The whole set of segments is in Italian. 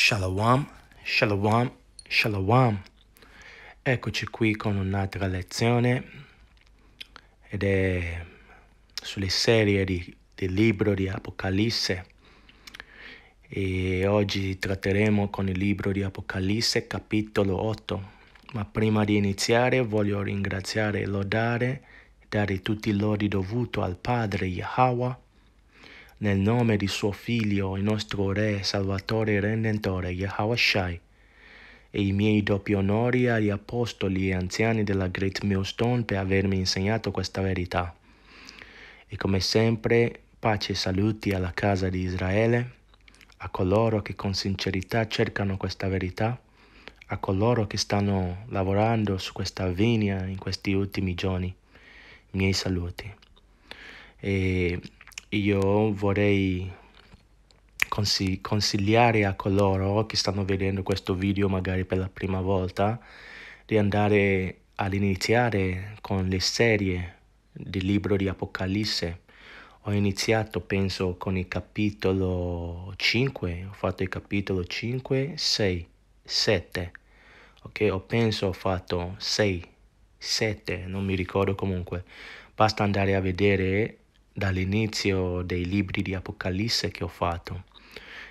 Shalom, shalom, shalom. Eccoci qui con un'altra lezione ed è sulle serie di, del libro di Apocalisse e oggi tratteremo con il libro di Apocalisse capitolo 8. Ma prima di iniziare voglio ringraziare e lodare, dare tutti i lodi dovuti al Padre Yahweh nel nome di suo Figlio, il nostro Re, Salvatore e Redentore, Yahweh Shai, e i miei doppi onori agli apostoli e anziani della Great Millstone per avermi insegnato questa verità. E come sempre, pace e saluti alla casa di Israele, a coloro che con sincerità cercano questa verità, a coloro che stanno lavorando su questa vigna in questi ultimi giorni, miei saluti. E io vorrei consigliare a coloro che stanno vedendo questo video magari per la prima volta di andare ad iniziare con le serie del libro di Apocalisse. Ho iniziato, penso, con il capitolo 5, ho fatto il capitolo 5, 6, 7. Ok, ho penso ho fatto 6, 7, non mi ricordo comunque. Basta andare a vedere dall'inizio dei libri di Apocalisse che ho fatto.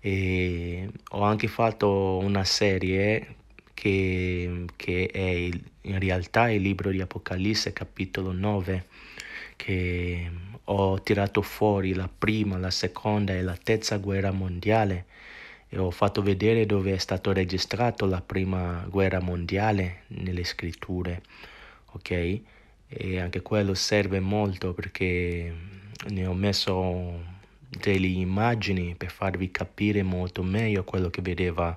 E ho anche fatto una serie che, che è il, in realtà il libro di Apocalisse capitolo 9 che ho tirato fuori la prima, la seconda e la terza guerra mondiale e ho fatto vedere dove è stato registrato la prima guerra mondiale nelle scritture, ok? E anche quello serve molto perché ne ho messo delle immagini per farvi capire molto meglio quello che vedeva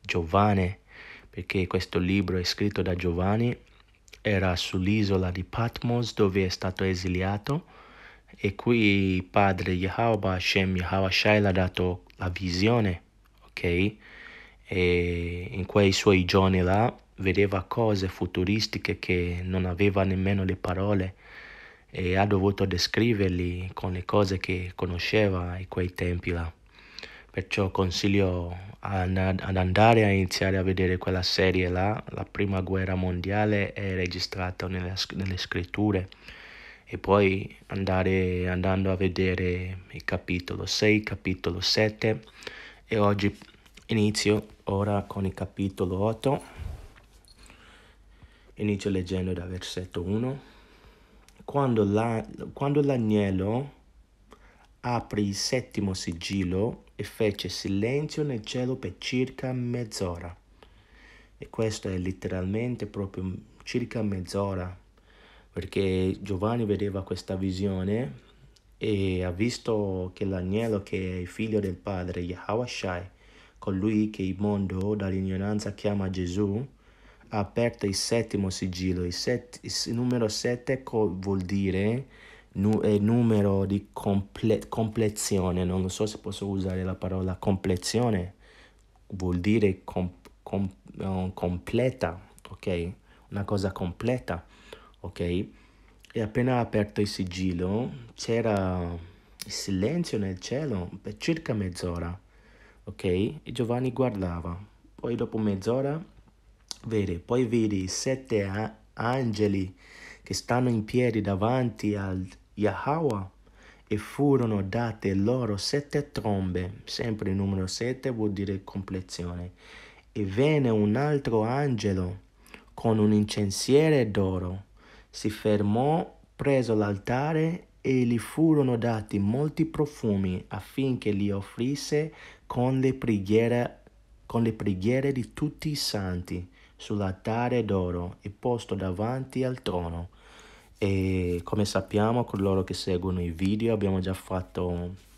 Giovanni, perché questo libro è scritto da Giovanni, era sull'isola di Patmos dove è stato esiliato e qui padre Yahweh Hashem Yahweh l'ha dato la visione, ok? E in quei suoi giorni là vedeva cose futuristiche che non aveva nemmeno le parole e ha dovuto descriverli con le cose che conosceva in quei tempi là. Perciò consiglio ad andare a iniziare a vedere quella serie là. La prima guerra mondiale è registrata nelle, nelle scritture e poi andare, andando a vedere il capitolo 6, capitolo 7 e oggi inizio ora con il capitolo 8. Inizio leggendo dal versetto 1 quando, la, quando l'agnello aprì il settimo sigillo e fece silenzio nel cielo per circa mezz'ora. E questo è letteralmente proprio circa mezz'ora, perché Giovanni vedeva questa visione e ha visto che l'agnello che è figlio del padre, Shai, colui che il mondo dall'ignoranza chiama Gesù, aperto il settimo sigillo. Il, set, il numero 7 co- vuol dire nu- numero di comple- complezione. Non so se posso usare la parola complezione. Vuol dire comp- com- completa, ok? Una cosa completa, ok? E appena aperto il sigillo c'era il silenzio nel cielo per circa mezz'ora, ok? E Giovanni guardava. Poi dopo mezz'ora vede, poi vedi sette a- angeli che stanno in piedi davanti al Yahweh e furono date loro sette trombe, sempre il numero sette vuol dire complezione, e venne un altro angelo con un incensiere d'oro, si fermò preso l'altare e gli furono dati molti profumi affinché li offrisse con le preghiere, con le preghiere di tutti i santi sull'altare d'oro e posto davanti al trono. E come sappiamo, coloro che seguono i video abbiamo già fatto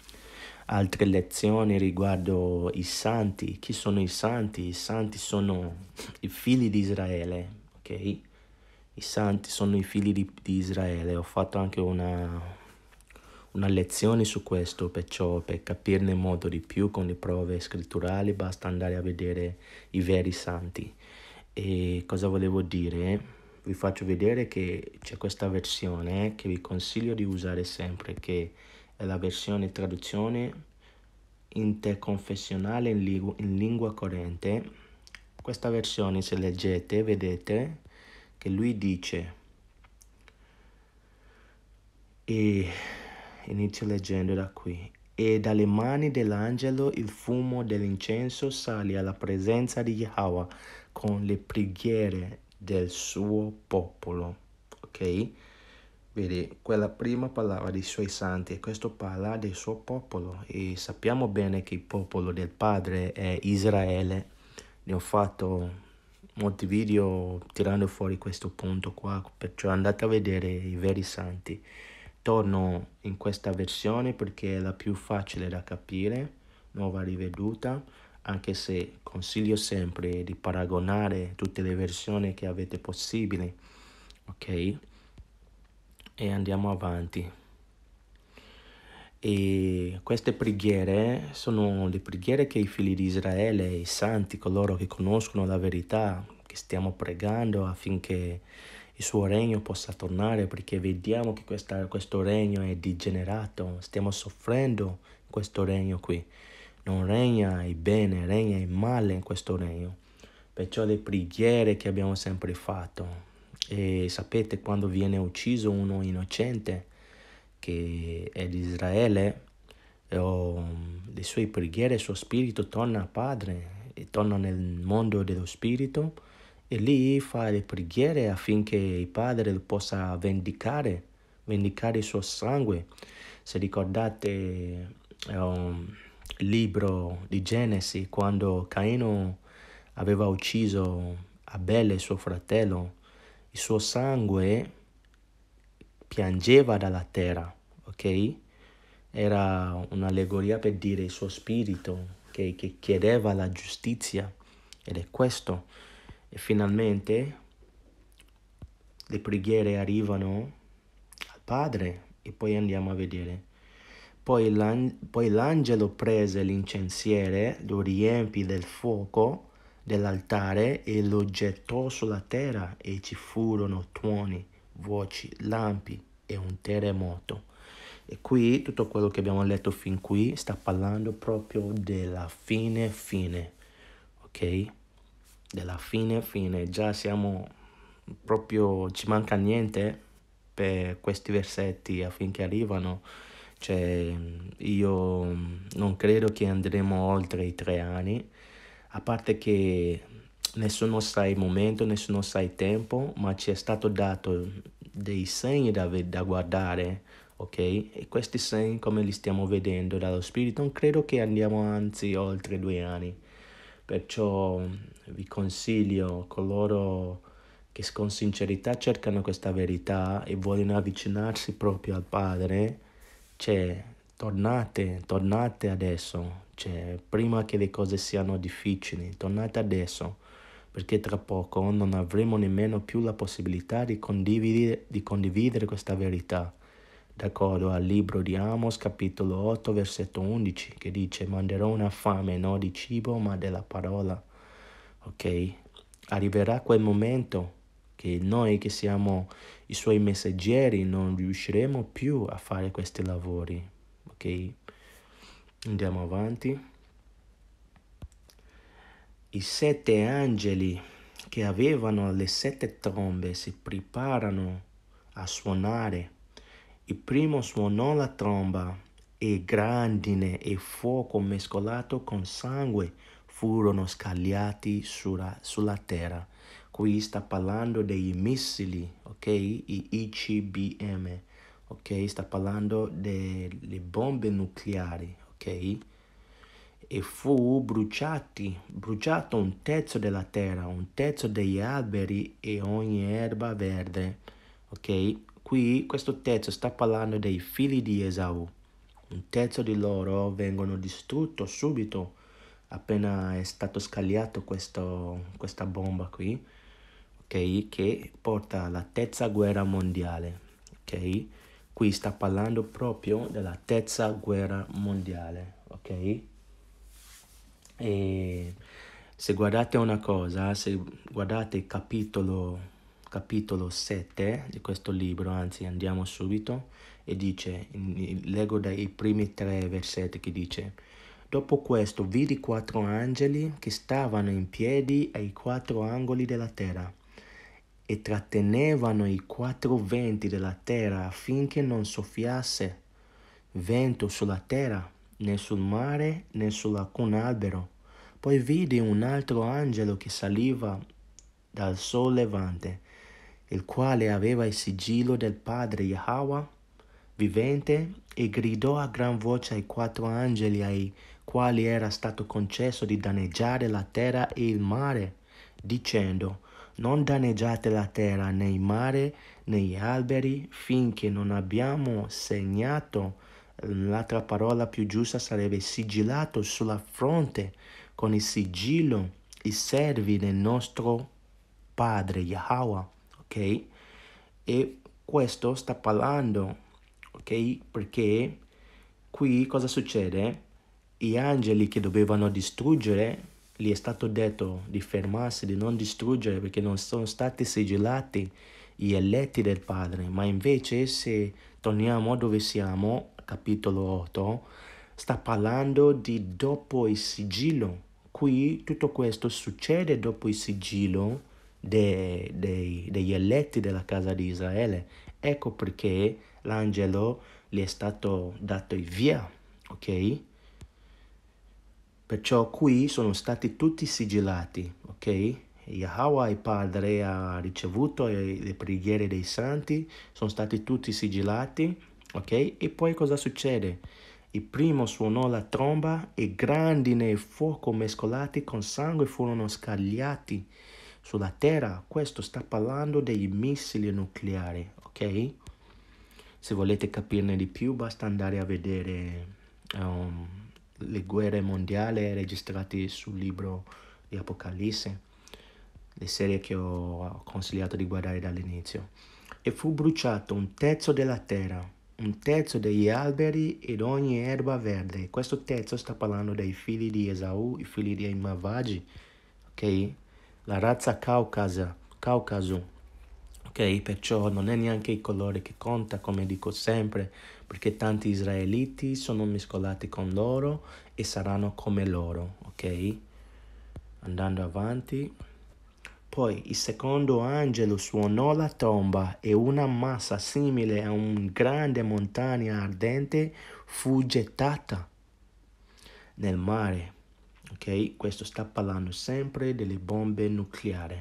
altre lezioni riguardo i santi. Chi sono i santi? I santi sono i figli di Israele, ok? I santi sono i figli di, di Israele. Ho fatto anche una, una lezione su questo, perciò per capirne molto di più con le prove scritturali basta andare a vedere i veri santi. E cosa volevo dire? Vi faccio vedere che c'è questa versione che vi consiglio di usare sempre, che è la versione traduzione interconfessionale in, lingu in lingua corrente. Questa versione, se leggete, vedete che lui dice e inizio leggendo da qui. E dalle mani dell'angelo il fumo dell'incenso sali alla presenza di Yahweh con le preghiere del suo popolo. Ok? Vedi, quella prima parlava dei suoi santi e questo parla del suo popolo e sappiamo bene che il popolo del padre è Israele. Ne ho fatto molti video tirando fuori questo punto qua, perciò andate a vedere i veri santi. Torno in questa versione perché è la più facile da capire, nuova riveduta anche se consiglio sempre di paragonare tutte le versioni che avete possibile, ok? E andiamo avanti. E queste preghiere sono le preghiere che i figli di Israele, i santi, coloro che conoscono la verità, che stiamo pregando affinché il suo regno possa tornare, perché vediamo che questa, questo regno è degenerato, stiamo soffrendo questo regno qui non regna il bene, regna il male in questo regno. Perciò le preghiere che abbiamo sempre fatto, e sapete quando viene ucciso uno innocente, che è di eh, le sue preghiere, il suo spirito torna al Padre, e torna nel mondo dello spirito, e lì fa le preghiere affinché il Padre lo possa vendicare, vendicare il suo sangue. Se ricordate... Oh, libro di Genesi, quando Caino aveva ucciso Abele, suo fratello, il suo sangue piangeva dalla terra, ok? Era un'allegoria per dire il suo spirito che, che chiedeva la giustizia ed è questo. E finalmente le preghiere arrivano al Padre e poi andiamo a vedere poi, l'ang- poi l'angelo prese l'incensiere, lo riempì del fuoco dell'altare e lo gettò sulla terra e ci furono tuoni, voci, lampi e un terremoto. E qui tutto quello che abbiamo letto fin qui sta parlando proprio della fine fine, ok? Della fine fine, già siamo proprio, ci manca niente per questi versetti affinché arrivano cioè, io mm, non credo che andremo oltre i tre anni, a parte che nessuno sa il momento, nessuno sa il tempo, ma ci è stato dato dei segni da, da guardare, ok? E questi segni, come li stiamo vedendo dallo Spirito, non credo che andiamo anzi oltre due anni. Perciò mm, vi consiglio coloro che con sincerità cercano questa verità e vogliono avvicinarsi proprio al Padre, cioè, tornate, tornate adesso, cioè, prima che le cose siano difficili, tornate adesso, perché tra poco non avremo nemmeno più la possibilità di condividere, di condividere questa verità. D'accordo al libro di Amos, capitolo 8, versetto 11, che dice, manderò una fame non di cibo, ma della parola. Ok? Arriverà quel momento che noi che siamo i suoi messaggeri, non riusciremo più a fare questi lavori. Ok? Andiamo avanti. I sette angeli che avevano le sette trombe si preparano a suonare. Il primo suonò la tromba e grandine e fuoco mescolato con sangue furono scagliati sulla, sulla terra Qui sta parlando dei missili, ok? I ICBM, ok? Sta parlando delle bombe nucleari, ok? E fu bruciati, bruciato un terzo della terra, un terzo degli alberi e ogni erba verde, ok? Qui questo terzo sta parlando dei figli di Esau. Un terzo di loro vengono distrutti subito appena è stato scagliato questo, questa bomba qui okay, che porta alla terza guerra mondiale. Okay? Qui sta parlando proprio della terza guerra mondiale. Okay? E se guardate una cosa, se guardate il capitolo, capitolo 7 di questo libro, anzi andiamo subito, e dice, leggo dai primi tre versetti che dice, Dopo questo vidi quattro angeli che stavano in piedi ai quattro angoli della terra e trattenevano i quattro venti della terra affinché non soffiasse vento sulla terra, né sul mare, né su alcun albero. Poi vidi un altro angelo che saliva dal sol levante, il quale aveva il sigillo del padre Yahweh vivente e gridò a gran voce ai quattro angeli ai quali era stato concesso di danneggiare la terra e il mare, dicendo non danneggiate la terra né il mare né gli alberi finché non abbiamo segnato, l'altra parola più giusta sarebbe sigillato sulla fronte con il sigillo i servi del nostro Padre Yahweh, ok? E questo sta parlando, ok? Perché qui cosa succede? Gli angeli che dovevano distruggere gli è stato detto di fermarsi, di non distruggere perché non sono stati sigillati gli eletti del Padre, ma invece se torniamo dove siamo, capitolo 8, sta parlando di dopo il sigillo. Qui tutto questo succede dopo il sigillo de, de, degli eletti della casa di Israele. Ecco perché l'angelo gli è stato dato il via, ok? Perciò qui sono stati tutti sigillati, ok? Yahweh Padre ha ricevuto le preghiere dei santi, sono stati tutti sigillati, ok? E poi cosa succede? Il primo suonò la tromba e grandine e fuoco mescolati con sangue furono scagliati sulla terra. Questo sta parlando dei missili nucleari, ok? Se volete capirne di più basta andare a vedere... Um, le guerre mondiali registrate sul libro di Apocalisse, le serie che ho consigliato di guardare dall'inizio. E fu bruciato un terzo della terra, un terzo degli alberi ed ogni erba verde. Questo terzo sta parlando dei figli di Esau, i figli di Imavagi, ok? La razza caucasa, caucaso, ok? Perciò non è neanche il colore che conta, come dico sempre perché tanti israeliti sono mescolati con loro e saranno come loro, ok? Andando avanti. Poi il secondo angelo suonò la tromba e una massa simile a una grande montagna ardente fu gettata nel mare. Ok, questo sta parlando sempre delle bombe nucleari.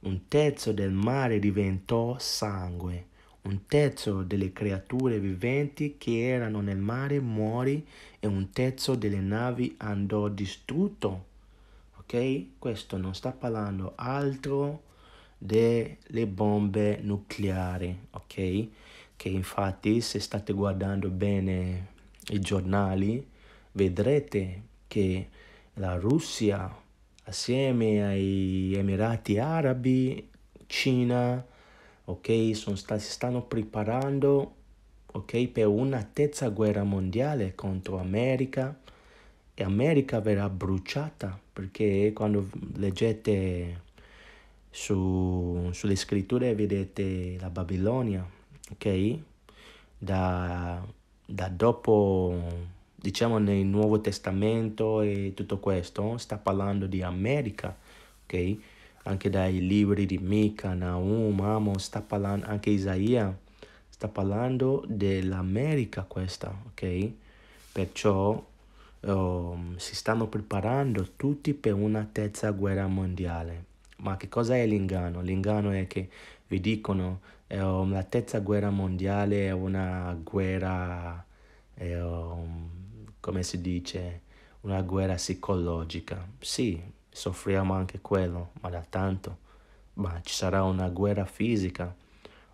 Un terzo del mare diventò sangue un terzo delle creature viventi che erano nel mare morì e un terzo delle navi andò distrutto. Ok? Questo non sta parlando altro delle bombe nucleari, ok? Che infatti se state guardando bene i giornali vedrete che la Russia assieme agli Emirati Arabi, Cina, ok? Sta, si stanno preparando, ok? Per una terza guerra mondiale contro l'America e America verrà bruciata perché quando leggete su, sulle scritture vedete la Babilonia, ok? Da, da dopo, diciamo nel Nuovo Testamento e tutto questo, sta parlando di America, ok? anche dai libri di Mica, Naum, Amos, sta parlando anche Isaia, sta parlando dell'America questa, ok? Perciò um, si stanno preparando tutti per una terza guerra mondiale. Ma che cosa è l'inganno? L'inganno è che vi dicono eh, um, la terza guerra mondiale è una guerra, um, come si dice, una guerra psicologica. Sì, soffriamo anche quello, ma da tanto. Ma ci sarà una guerra fisica,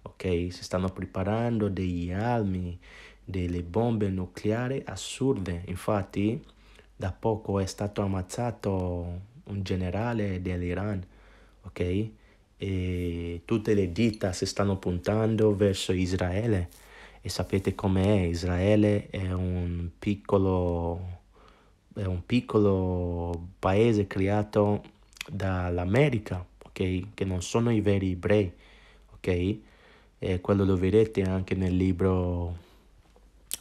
ok? Si stanno preparando degli armi, delle bombe nucleari assurde. Infatti, da poco è stato ammazzato un generale dell'Iran, ok? E tutte le dita si stanno puntando verso Israele. E sapete com'è? Israele è un piccolo è un piccolo paese creato dall'America, ok? che non sono i veri ebrei, ok? E quello lo vedete anche nel libro,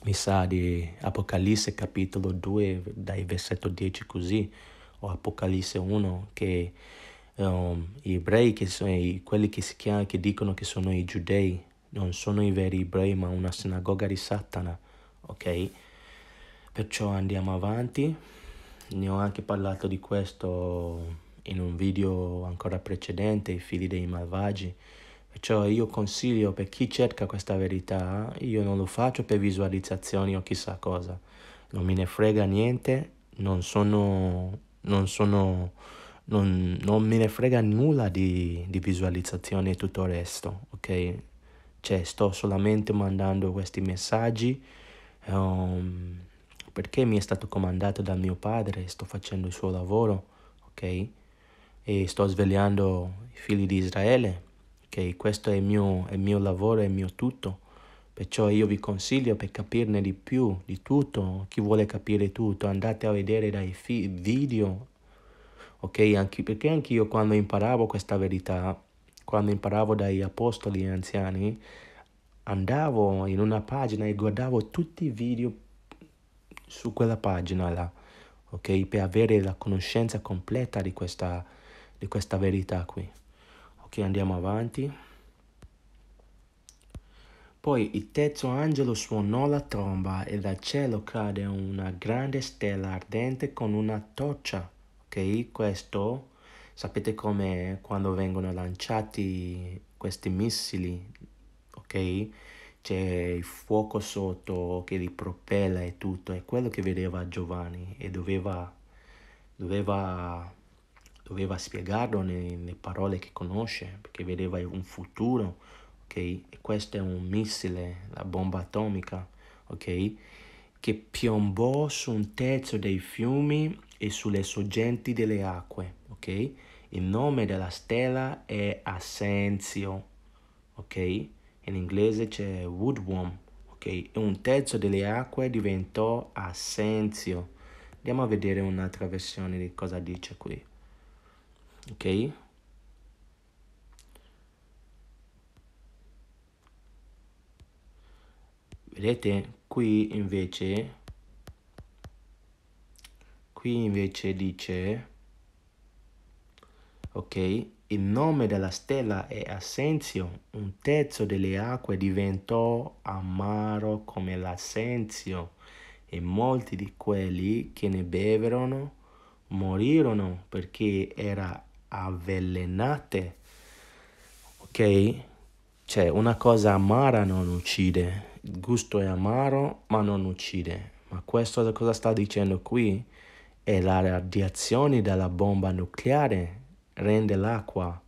mi sa, di Apocalisse capitolo 2, dai versetto 10 così, o Apocalisse 1, che um, gli ebrei, che sono quelli che si chiamano, che dicono che sono i giudei, non sono i veri ebrei, ma una sinagoga di Satana, ok? Perciò andiamo avanti, ne ho anche parlato di questo in un video ancora precedente, i figli dei malvagi. Perciò io consiglio per chi cerca questa verità, io non lo faccio per visualizzazioni o chissà cosa, non me ne frega niente, non sono, non sono, non, non me ne frega nulla di, di visualizzazioni e tutto il resto, ok? Cioè sto solamente mandando questi messaggi. Um, perché mi è stato comandato dal mio padre, sto facendo il suo lavoro, ok? E sto svegliando i figli di Israele, ok? Questo è il mio, è il mio lavoro, è il mio tutto. Perciò io vi consiglio per capirne di più, di tutto, chi vuole capire tutto, andate a vedere dai fi- video, ok? Anche, perché anch'io quando imparavo questa verità, quando imparavo dai apostoli anziani, andavo in una pagina e guardavo tutti i video su quella pagina là, ok? Per avere la conoscenza completa di questa, di questa verità qui. Ok, andiamo avanti. Poi il terzo angelo suonò la tromba e dal cielo cade una grande stella ardente con una torcia. Ok, questo sapete come quando vengono lanciati questi missili, ok? c'è il fuoco sotto che li propella e tutto, è quello che vedeva Giovanni e doveva, doveva, doveva spiegarlo nelle parole che conosce, perché vedeva un futuro, ok? E questo è un missile, la bomba atomica, ok? Che piombò su un terzo dei fiumi e sulle sorgenti delle acque, ok? Il nome della stella è Assenzio, ok? in inglese c'è woodworm, ok? E un terzo delle acque diventò assenzio. Andiamo a vedere un'altra versione di cosa dice qui, ok? Vedete, qui invece, qui invece dice, ok, il nome della stella è Assenzio. un terzo delle acque diventò amaro come l'Assenzio e molti di quelli che ne beverono morirono perché era avvelenate. Ok? Cioè una cosa amara non uccide, il gusto è amaro ma non uccide. Ma questo cosa sta dicendo qui? È la radiazione della bomba nucleare rende l'acqua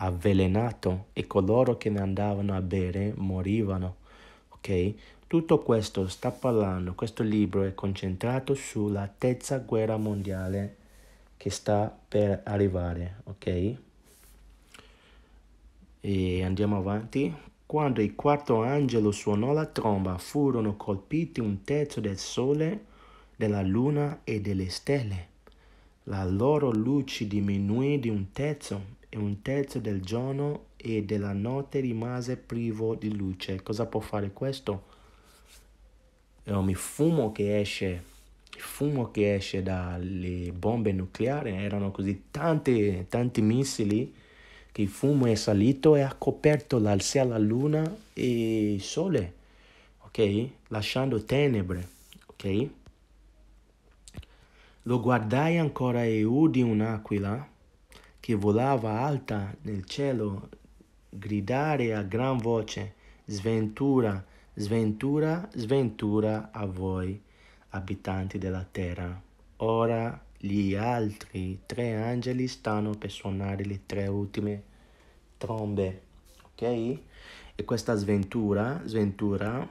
avvelenato e coloro che ne andavano a bere morivano. Ok? Tutto questo sta parlando, questo libro è concentrato sulla terza guerra mondiale che sta per arrivare, ok? E andiamo avanti. Quando il quarto angelo suonò la tromba, furono colpiti un terzo del sole, della luna e delle stelle la loro luce diminuì di un terzo e un terzo del giorno e della notte rimase privo di luce. Cosa può fare questo? È un fumo che esce, il fumo che esce dalle bombe nucleari, erano così tanti, tanti missili che il fumo è salito e ha coperto la, sia la luna e il sole, ok? Lasciando tenebre, ok? Lo guardai ancora e udi un'aquila che volava alta nel cielo gridare a gran voce Sventura, sventura, sventura a voi, abitanti della terra. Ora gli altri tre angeli stanno per suonare le tre ultime trombe, ok? E questa sventura, sventura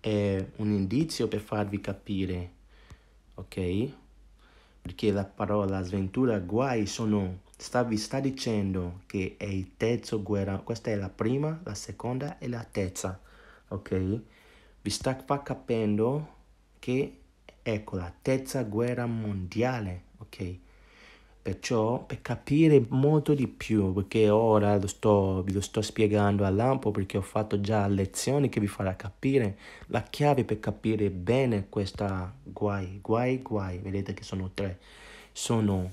è un indizio per farvi capire, ok? perché la parola sventura, guai sono, sta, vi sta dicendo che è il terzo guerra, questa è la prima, la seconda e la terza, ok? Vi sta fa capendo che ecco la terza guerra mondiale, ok? Perciò per capire molto di più, perché ora lo sto, vi lo sto spiegando a lampo perché ho fatto già lezioni che vi farà capire la chiave per capire bene questa guai, guai, guai, vedete che sono tre, sono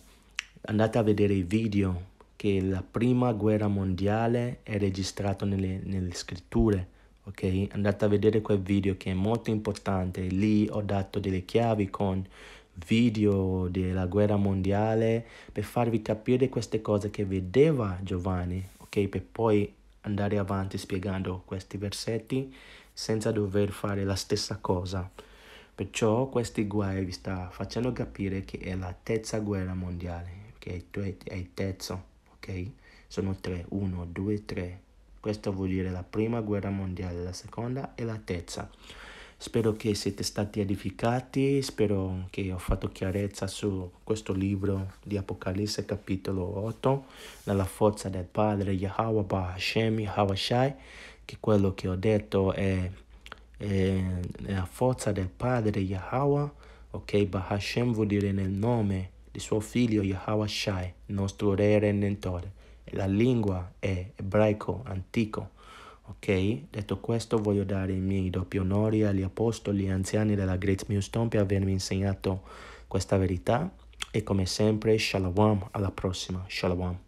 andate a vedere i video che la prima guerra mondiale è registrata nelle, nelle scritture, ok? Andate a vedere quel video che è molto importante, lì ho dato delle chiavi con video della guerra mondiale per farvi capire queste cose che vedeva Giovanni, ok? Per poi andare avanti spiegando questi versetti senza dover fare la stessa cosa. Perciò questi guai vi sta facendo capire che è la terza guerra mondiale, che Tu è il terzo, ok? Sono tre, uno, due, tre. Questo vuol dire la prima guerra mondiale, la seconda e la terza. Spero che siete stati edificati, spero che ho fatto chiarezza su questo libro di Apocalisse capitolo 8, nella forza del Padre Yahweh Bahashem Yahawashai, che quello che ho detto è, è, la forza del Padre Yahweh, ok? Bahashem vuol dire nel nome di suo figlio Yahweh Shai, nostro re redentore. La lingua è ebraico antico Ok? Detto questo voglio dare i miei doppi onori agli apostoli e anziani della Great Millstone per avermi insegnato questa verità e come sempre shalom alla prossima, shalom.